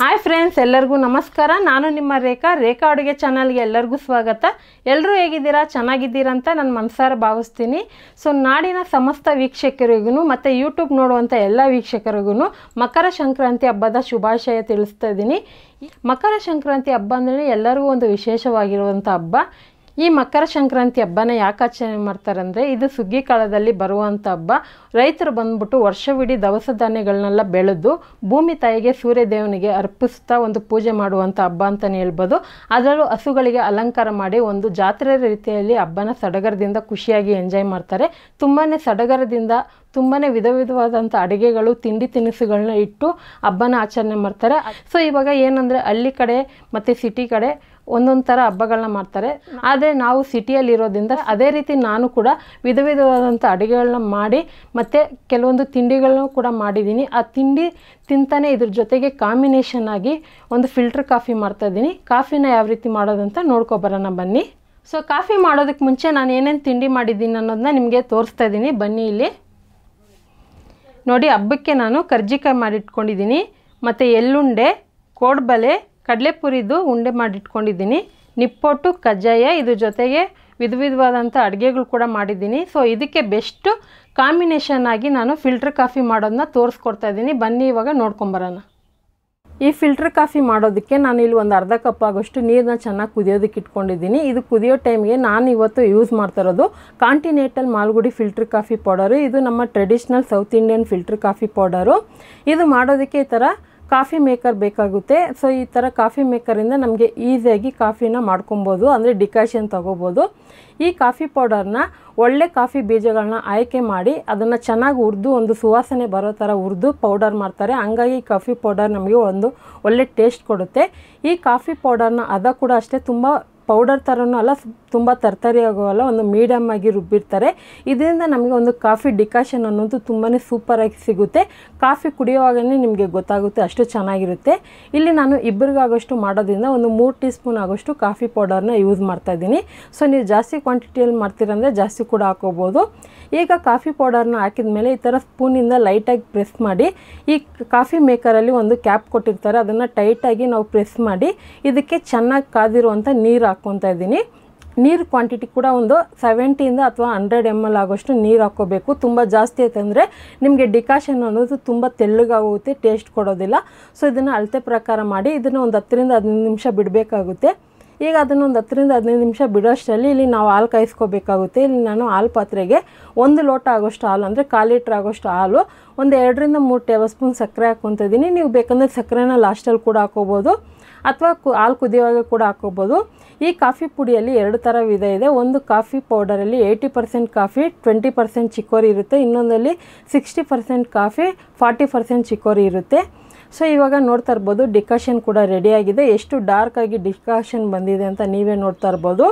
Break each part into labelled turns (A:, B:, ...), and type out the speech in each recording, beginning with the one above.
A: hi friends ಎಲ್ಲರಿಗೂ ನಮಸ್ಕಾರ ನಾನು ನಿಮ್ಮ ರೇಖಾ ರೇಖಾ ಅಡುಗೆ ಚಾನಲ್ಗೆ ಎಲ್ಲರಿಗೂ ಸ್ವಾಗತ ಎಲ್ಲರೂ ಹೇಗಿದ್ದೀರಾ ಚೆನ್ನಾಗಿದ್ದೀರಾ ಅಂತ ನಾನು ಮನಸಾರ ಭಾವಿಸ್ತೀನಿ ಸೊ ನಾಡಿನ ಸಮಸ್ತ ವೀಕ್ಷಕರಿಗೂ ಮತ್ತು ಯೂಟ್ಯೂಬ್ ನೋಡುವಂಥ ಎಲ್ಲ ವೀಕ್ಷಕರಿಗೂ ಮಕರ ಸಂಕ್ರಾಂತಿ ಹಬ್ಬದ ಶುಭಾಶಯ ತಿಳಿಸ್ತಾ ಇದ್ದೀನಿ ಮಕರ ಸಂಕ್ರಾಂತಿ ಹಬ್ಬ ಅಂದರೆ ಎಲ್ಲರಿಗೂ ಒಂದು ವಿಶೇಷವಾಗಿರುವಂಥ ಹಬ್ಬ ಈ ಮಕರ ಸಂಕ್ರಾಂತಿ ಹಬ್ಬನ ಯಾಕೆ ಆಚರಣೆ ಮಾಡ್ತಾರೆ ಅಂದರೆ ಇದು ಸುಗ್ಗಿ ಕಾಲದಲ್ಲಿ ಬರುವಂಥ ಹಬ್ಬ ರೈತರು ಬಂದ್ಬಿಟ್ಟು ವರ್ಷವಿಡೀ ದವಸ ಧಾನ್ಯಗಳನ್ನೆಲ್ಲ ಬೆಳೆದು ಭೂಮಿ ತಾಯಿಗೆ ಸೂರ್ಯದೇವನಿಗೆ ಅರ್ಪಿಸ್ತಾ ಒಂದು ಪೂಜೆ ಮಾಡುವಂಥ ಹಬ್ಬ ಅಂತಲೇ ಹೇಳ್ಬೋದು ಅದರಲ್ಲೂ ಹಸುಗಳಿಗೆ ಅಲಂಕಾರ ಮಾಡಿ ಒಂದು ಜಾತ್ರೆ ರೀತಿಯಲ್ಲಿ ಹಬ್ಬನ ಸಡಗರದಿಂದ ಖುಷಿಯಾಗಿ ಎಂಜಾಯ್ ಮಾಡ್ತಾರೆ ತುಂಬಾ ಸಡಗರದಿಂದ ತುಂಬಾ ವಿಧ ವಿಧವಾದಂಥ ಅಡುಗೆಗಳು ತಿಂಡಿ ತಿನಿಸುಗಳನ್ನ ಇಟ್ಟು ಹಬ್ಬನ ಆಚರಣೆ ಮಾಡ್ತಾರೆ ಸೊ ಇವಾಗ ಏನಂದರೆ ಹಳ್ಳಿ ಕಡೆ ಮತ್ತು ಸಿಟಿ ಕಡೆ ಒಂದೊಂದು ಥರ ಹಬ್ಬಗಳನ್ನ ಮಾಡ್ತಾರೆ ಆದರೆ ನಾವು ಸಿಟಿಯಲ್ಲಿ ಇರೋದ್ರಿಂದ ಅದೇ ರೀತಿ ನಾನು ಕೂಡ ವಿಧ ವಿಧವಾದಂಥ ಅಡುಗೆಗಳನ್ನ ಮಾಡಿ ಮತ್ತು ಕೆಲವೊಂದು ತಿಂಡಿಗಳನ್ನು ಕೂಡ ಮಾಡಿದ್ದೀನಿ ಆ ತಿಂಡಿ ತಿಂತಾನೆ ಇದ್ರ ಜೊತೆಗೆ ಕಾಂಬಿನೇಷನ್ ಆಗಿ ಒಂದು ಫಿಲ್ಟರ್ ಕಾಫಿ ಮಾಡ್ತಾಯಿದ್ದೀನಿ ಕಾಫಿನ ಯಾವ ರೀತಿ ಮಾಡೋದಂತ ನೋಡ್ಕೊಬರೋಣ ಬನ್ನಿ ಸೊ ಕಾಫಿ ಮಾಡೋದಕ್ಕೆ ಮುಂಚೆ ನಾನು ಏನೇನು ತಿಂಡಿ ಮಾಡಿದ್ದೀನಿ ಅನ್ನೋದನ್ನ ನಿಮಗೆ ತೋರಿಸ್ತಾ ಇದ್ದೀನಿ ಬನ್ನಿ ಇಲ್ಲಿ ನೋಡಿ ಹಬ್ಬಕ್ಕೆ ನಾನು ಕರ್ಜಿಕಾಯಿ ಮಾಡಿಟ್ಕೊಂಡಿದ್ದೀನಿ ಮತ್ತು ಎಳ್ಳುಂಡೆ ಕೋಡ್ಬಲೆ ಕಡಲೆಪುರಿದು ಉಂಡೆ ಮಾಡಿಟ್ಕೊಂಡಿದ್ದೀನಿ ನಿಪ್ಪೊಟ್ಟು ಕಜ್ಜಾಯ ಇದ್ರ ಜೊತೆಗೆ ವಿಧ ವಿಧವಾದಂಥ ಅಡುಗೆಗಳು ಕೂಡ ಮಾಡಿದ್ದೀನಿ ಸೊ ಇದಕ್ಕೆ ಬೆಸ್ಟು ಕಾಂಬಿನೇಷನ್ ಆಗಿ ನಾನು ಫಿಲ್ಟ್ರ್ ಕಾಫಿ ಮಾಡೋದನ್ನ ತೋರಿಸ್ಕೊಡ್ತಾ ಇದ್ದೀನಿ ಬನ್ನಿ ಇವಾಗ ನೋಡ್ಕೊಂಬರೋಣ ಈ ಫಿಲ್ಟರ್ ಕಾಫಿ ಮಾಡೋದಕ್ಕೆ ನಾನು ಇಲ್ಲಿ ಒಂದು ಅರ್ಧ ಕಪ್ ಆಗೋಷ್ಟು ನೀರನ್ನ ಚೆನ್ನಾಗಿ ಕುದಿಯೋದಕ್ಕೆ ಇಟ್ಕೊಂಡಿದ್ದೀನಿ ಇದು ಕುದಿಯೋ ಟೈಮ್ಗೆ ನಾನು ಇವತ್ತು ಯೂಸ್ ಮಾಡ್ತಾ ಇರೋದು continental Malgudi filter coffee powder ಇದು ನಮ್ಮ traditional south Indian filter coffee powder ಇದು ಮಾಡೋದಕ್ಕೆ ಈ ಥರ ಕಾಫಿ ಮೇಕರ್ ಬೇಕಾಗುತ್ತೆ ಸೊ ಈ ಥರ ಕಾಫಿ ಮೇಕರಿಂದ ನಮಗೆ ಈಸಿಯಾಗಿ ಕಾಫಿನ ಮಾಡ್ಕೊಬೋದು ಅಂದರೆ ಡಿಕಾಷನ್ ತೊಗೋಬೋದು ಈ ಕಾಫಿ ಪೌಡರ್ನ ಒಳ್ಳೆ ಕಾಫಿ ಬೀಜಗಳನ್ನ ಆಯ್ಕೆ ಮಾಡಿ ಅದನ್ನು ಚೆನ್ನಾಗಿ ಹುರಿದು ಒಂದು ಸುವಾಸನೆ ಬರೋ ಥರ ಹುರಿದು ಪೌಡರ್ ಮಾಡ್ತಾರೆ ಹಂಗಾಗಿ ಈ ಕಾಫಿ ಪೌಡರ್ ನಮಗೆ ಒಂದು ಒಳ್ಳೆ ಟೇಸ್ಟ್ ಕೊಡುತ್ತೆ ಈ ಕಾಫಿ ಪೌಡರ್ನ ಅದ ಕೂಡ ಅಷ್ಟೇ ತುಂಬ ಪೌಡರ್ ಥರನೂ ಅಲ್ಲ ತುಂಬ ಆಗೋವಲ್ಲ ಒಂದು ಮೀಡಿಯಮ್ ಆಗಿ ರುಬ್ಬಿರ್ತಾರೆ ಇದರಿಂದ ನಮಗೆ ಒಂದು ಕಾಫಿ ಡಿಕಾಷನ್ ಅನ್ನೋದು ತುಂಬಾ ಸೂಪರಾಗಿ ಸಿಗುತ್ತೆ ಕಾಫಿ ಕುಡಿಯುವಾಗಲೇ ನಿಮಗೆ ಗೊತ್ತಾಗುತ್ತೆ ಅಷ್ಟು ಚೆನ್ನಾಗಿರುತ್ತೆ ಇಲ್ಲಿ ನಾನು ಇಬ್ಬರಿಗಾಗೋಷ್ಟು ಮಾಡೋದ್ರಿಂದ ಒಂದು ಮೂರು ಟೀ ಸ್ಪೂನ್ ಆಗೋಷ್ಟು ಕಾಫಿ ಪೌಡರ್ನ ಯೂಸ್ ಮಾಡ್ತಾಯಿದ್ದೀನಿ ಸೊ ನೀವು ಜಾಸ್ತಿ ಕ್ವಾಂಟಿಟಿಯಲ್ಲಿ ಮಾಡ್ತೀರಂದರೆ ಜಾಸ್ತಿ ಕೂಡ ಹಾಕೋಬೋದು ಈಗ ಕಾಫಿ ಪೌಡರ್ನ ಹಾಕಿದ ಮೇಲೆ ಈ ಥರ ಸ್ಪೂನಿಂದ ಲೈಟಾಗಿ ಪ್ರೆಸ್ ಮಾಡಿ ಈ ಕಾಫಿ ಮೇಕರಲ್ಲಿ ಒಂದು ಕ್ಯಾಪ್ ಕೊಟ್ಟಿರ್ತಾರೆ ಅದನ್ನು ಟೈಟಾಗಿ ನಾವು ಪ್ರೆಸ್ ಮಾಡಿ ಇದಕ್ಕೆ ಚೆನ್ನಾಗಿ ಕಾದಿರುವಂಥ ನೀರು ಹಾಕ್ಕೊತಾ ಇದ್ದೀನಿ ನೀರು ಕ್ವಾಂಟಿಟಿ ಕೂಡ ಒಂದು ಸೆವೆಂಟಿಯಿಂದ ಅಥವಾ ಹಂಡ್ರೆಡ್ ಎಮ್ ಎಲ್ ಆಗೋಷ್ಟು ನೀರು ಹಾಕ್ಕೋಬೇಕು ತುಂಬ ಜಾಸ್ತಿ ಅಂದರೆ ನಿಮಗೆ ಡಿಕಾಷನ್ ಅನ್ನೋದು ತುಂಬ ತೆಳ್ಳಗಾಗುತ್ತೆ ಟೇಸ್ಟ್ ಕೊಡೋದಿಲ್ಲ ಸೊ ಇದನ್ನು ಅಳತೆ ಪ್ರಕಾರ ಮಾಡಿ ಇದನ್ನು ಒಂದು ಹತ್ತರಿಂದ ಹದಿನೈದು ನಿಮಿಷ ಬಿಡಬೇಕಾಗುತ್ತೆ ಈಗ ಅದನ್ನು ಒಂದು ಹತ್ತರಿಂದ ಹದಿನೈದು ನಿಮಿಷ ಬಿಡೋಷ್ಟರಲ್ಲಿ ಇಲ್ಲಿ ನಾವು ಹಾಲು ಕಾಯಿಸ್ಕೋಬೇಕಾಗುತ್ತೆ ಇಲ್ಲಿ ನಾನು ಹಾಲು ಪಾತ್ರೆಗೆ ಒಂದು ಲೋಟ ಆಗೋಷ್ಟು ಹಾಲು ಅಂದರೆ ಕಾಲು ಲೀಟ್ರ್ ಆಗೋಷ್ಟು ಹಾಲು ಒಂದು ಎರಡರಿಂದ ಮೂರು ಟೇಬಲ್ ಸ್ಪೂನ್ ಸಕ್ಕರೆ ಹಾಕ್ಕೊತಿದ್ದೀನಿ ನೀವು ಬೇಕಂದರೆ ಸಕ್ಕರೆನ ಲಾಸ್ಟಲ್ಲಿ ಕೂಡ ಹಾಕೋಬೋದು ಅಥವಾ ಕು ಹಾಲು ಕುದಿಯುವಾಗ ಕೂಡ ಹಾಕೋಬೋದು ಈ ಕಾಫಿ ಪುಡಿಯಲ್ಲಿ ಎರಡು ಥರ ವಿಧ ಇದೆ ಒಂದು ಕಾಫಿ ಪೌಡರಲ್ಲಿ eighty percent coffee twenty percent chicory ಇರುತ್ತೆ ಇನ್ನೊಂದರಲ್ಲಿ sixty percent coffee forty percent chicory ಇರುತ್ತೆ ಸೊ ಇವಾಗ ನೋಡ್ತಾ ಇರ್ಬೋದು ಡಿಕಾಷನ್ ಕೂಡ ರೆಡಿಯಾಗಿದೆ ಎಷ್ಟು ಡಾರ್ಕಾಗಿ ಡಿಕಾಷನ್ ಬಂದಿದೆ ಅಂತ ನೀವೇ ನೋಡ್ತಾ ಇರ್ಬೋದು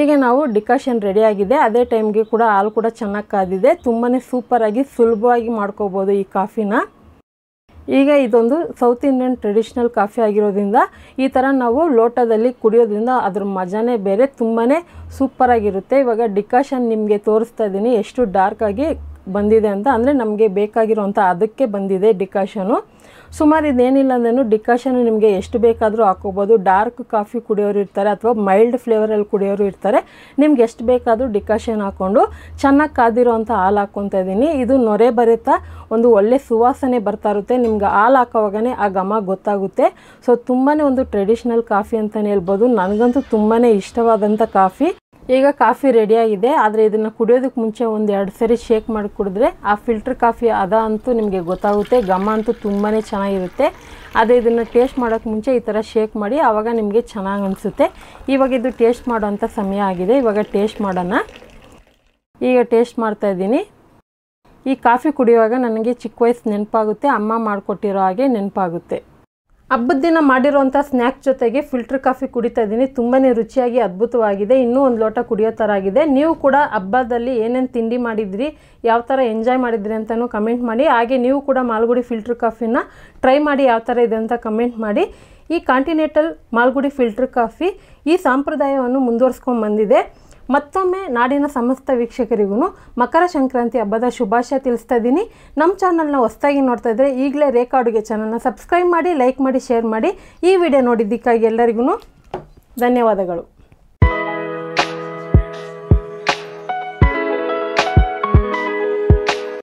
A: ಈಗ ನಾವು ಡಿಕಾಷನ್ ರೆಡಿಯಾಗಿದೆ ಅದೇ ಟೈಮ್ಗೆ ಕೂಡ ಹಾಲು ಕೂಡ ಚೆನ್ನಾಗಿ ಕಾದಿದೆ ತುಂಬಾ ಸೂಪರಾಗಿ ಸುಲಭವಾಗಿ ಮಾಡ್ಕೋಬೋದು ಈ ಕಾಫಿನ ಈಗ ಇದೊಂದು ಸೌತ್ ಇಂಡಿಯನ್ ಟ್ರೆಡಿಷ್ನಲ್ ಕಾಫಿ ಆಗಿರೋದ್ರಿಂದ ಈ ಥರ ನಾವು ಲೋಟದಲ್ಲಿ ಕುಡಿಯೋದ್ರಿಂದ ಅದ್ರ ಮಜಾನೇ ಬೇರೆ ತುಂಬಾ ಸೂಪರಾಗಿರುತ್ತೆ ಇವಾಗ ಡಿಕಾಷನ್ ನಿಮಗೆ ತೋರಿಸ್ತಾ ಇದ್ದೀನಿ ಎಷ್ಟು ಡಾರ್ಕಾಗಿ ಬಂದಿದೆ ಅಂತ ಅಂದರೆ ನಮಗೆ ಬೇಕಾಗಿರುವಂಥ ಅದಕ್ಕೆ ಬಂದಿದೆ ಡಿಕಾಷನು ಸುಮಾರು ಇದೇನಿಲ್ಲ ಅಂದ್ರೂ ಡಿಕಾಷನ್ ನಿಮಗೆ ಎಷ್ಟು ಬೇಕಾದರೂ ಹಾಕೋಬೋದು ಡಾರ್ಕ್ ಕಾಫಿ ಕುಡಿಯೋರು ಇರ್ತಾರೆ ಅಥವಾ ಮೈಲ್ಡ್ ಫ್ಲೇವರಲ್ಲಿ ಕುಡಿಯೋರು ಇರ್ತಾರೆ ನಿಮ್ಗೆ ಎಷ್ಟು ಬೇಕಾದರೂ ಡಿಕಾಷನ್ ಹಾಕ್ಕೊಂಡು ಚೆನ್ನಾಗಿ ಕಾದಿರೋವಂಥ ಹಾಲು ಹಾಕ್ಕೊತ ಇದ್ದೀನಿ ಇದು ನೊರೆ ಬರೆತಾ ಒಂದು ಒಳ್ಳೆ ಸುವಾಸನೆ ಬರ್ತಾ ಇರುತ್ತೆ ನಿಮ್ಗೆ ಹಾಲು ಹಾಕೋವಾಗನೇ ಆ ಘಮ ಗೊತ್ತಾಗುತ್ತೆ ಸೊ ತುಂಬಾ ಒಂದು ಟ್ರೆಡಿಷ್ನಲ್ ಕಾಫಿ ಅಂತಲೇ ಹೇಳ್ಬೋದು ನನಗಂತೂ ತುಂಬಾ ಇಷ್ಟವಾದಂಥ ಕಾಫಿ ಈಗ ಕಾಫಿ ರೆಡಿಯಾಗಿದೆ ಆದರೆ ಇದನ್ನು ಕುಡಿಯೋದಕ್ಕೆ ಮುಂಚೆ ಒಂದು ಎರಡು ಸರಿ ಶೇಕ್ ಮಾಡಿ ಕುಡಿದ್ರೆ ಆ ಫಿಲ್ಟರ್ ಕಾಫಿ ಅದ ಅಂತೂ ನಿಮಗೆ ಗೊತ್ತಾಗುತ್ತೆ ಘಮ ಅಂತೂ ತುಂಬಾ ಚೆನ್ನಾಗಿರುತ್ತೆ ಆದರೆ ಇದನ್ನು ಟೇಸ್ಟ್ ಮಾಡೋಕ್ಕೆ ಮುಂಚೆ ಈ ಥರ ಶೇಕ್ ಮಾಡಿ ಆವಾಗ ನಿಮಗೆ ಚೆನ್ನಾಗಿ ಅನಿಸುತ್ತೆ ಇವಾಗ ಇದು ಟೇಸ್ಟ್ ಮಾಡೋವಂಥ ಸಮಯ ಆಗಿದೆ ಇವಾಗ ಟೇಸ್ಟ್ ಮಾಡೋಣ ಈಗ ಟೇಸ್ಟ್ ಮಾಡ್ತಾ ಈ ಕಾಫಿ ಕುಡಿಯುವಾಗ ನನಗೆ ಚಿಕ್ಕ ವಯಸ್ಸು ನೆನಪಾಗುತ್ತೆ ಅಮ್ಮ ಮಾಡಿಕೊಟ್ಟಿರೋ ಹಾಗೆ ನೆನಪಾಗುತ್ತೆ ಹಬ್ಬದ ದಿನ ಮಾಡಿರುವಂಥ ಸ್ನ್ಯಾಕ್ ಜೊತೆಗೆ ಫಿಲ್ಟರ್ ಕಾಫಿ ಕುಡಿತಾ ಇದ್ದೀನಿ ತುಂಬಾ ರುಚಿಯಾಗಿ ಅದ್ಭುತವಾಗಿದೆ ಇನ್ನೂ ಒಂದು ಲೋಟ ಕುಡಿಯೋ ಥರ ಆಗಿದೆ ನೀವು ಕೂಡ ಹಬ್ಬದಲ್ಲಿ ಏನೇನು ತಿಂಡಿ ಮಾಡಿದ್ರಿ ಯಾವ ಥರ ಎಂಜಾಯ್ ಮಾಡಿದ್ರಿ ಅಂತಲೂ ಕಮೆಂಟ್ ಮಾಡಿ ಹಾಗೆ ನೀವು ಕೂಡ ಮಾಲ್ಗುಡಿ ಫಿಲ್ಟರ್ ಕಾಫಿನ ಟ್ರೈ ಮಾಡಿ ಯಾವ ಥರ ಇದೆ ಅಂತ ಕಮೆಂಟ್ ಮಾಡಿ ಈ ಕಾಂಟಿನೆಂಟಲ್ ಮಾಲ್ಗುಡಿ ಫಿಲ್ಟರ್ ಕಾಫಿ ಈ ಸಂಪ್ರದಾಯವನ್ನು ಮುಂದುವರ್ಸ್ಕೊಂಡು ಬಂದಿದೆ ಮತ್ತೊಮ್ಮೆ ನಾಡಿನ ಸಮಸ್ತ ವೀಕ್ಷಕರಿಗೂ ಮಕರ ಸಂಕ್ರಾಂತಿ ಹಬ್ಬದ ಶುಭಾಶಯ ತಿಳಿಸ್ತಾ ಇದ್ದೀನಿ ನಮ್ಮ ಚಾನಲ್ನ ಹೊಸದಾಗಿ ನೋಡ್ತಾ ಇದ್ದರೆ ಈಗಲೇ ರೇಖಾ ಅಡುಗೆ ಚಾನಲ್ನ ಸಬ್ಸ್ಕ್ರೈಬ್ ಮಾಡಿ ಲೈಕ್ ಮಾಡಿ ಶೇರ್ ಮಾಡಿ ಈ ವಿಡಿಯೋ ನೋಡಿದ್ದಕ್ಕಾಗಿ ಎಲ್ಲರಿಗೂ ಧನ್ಯವಾದಗಳು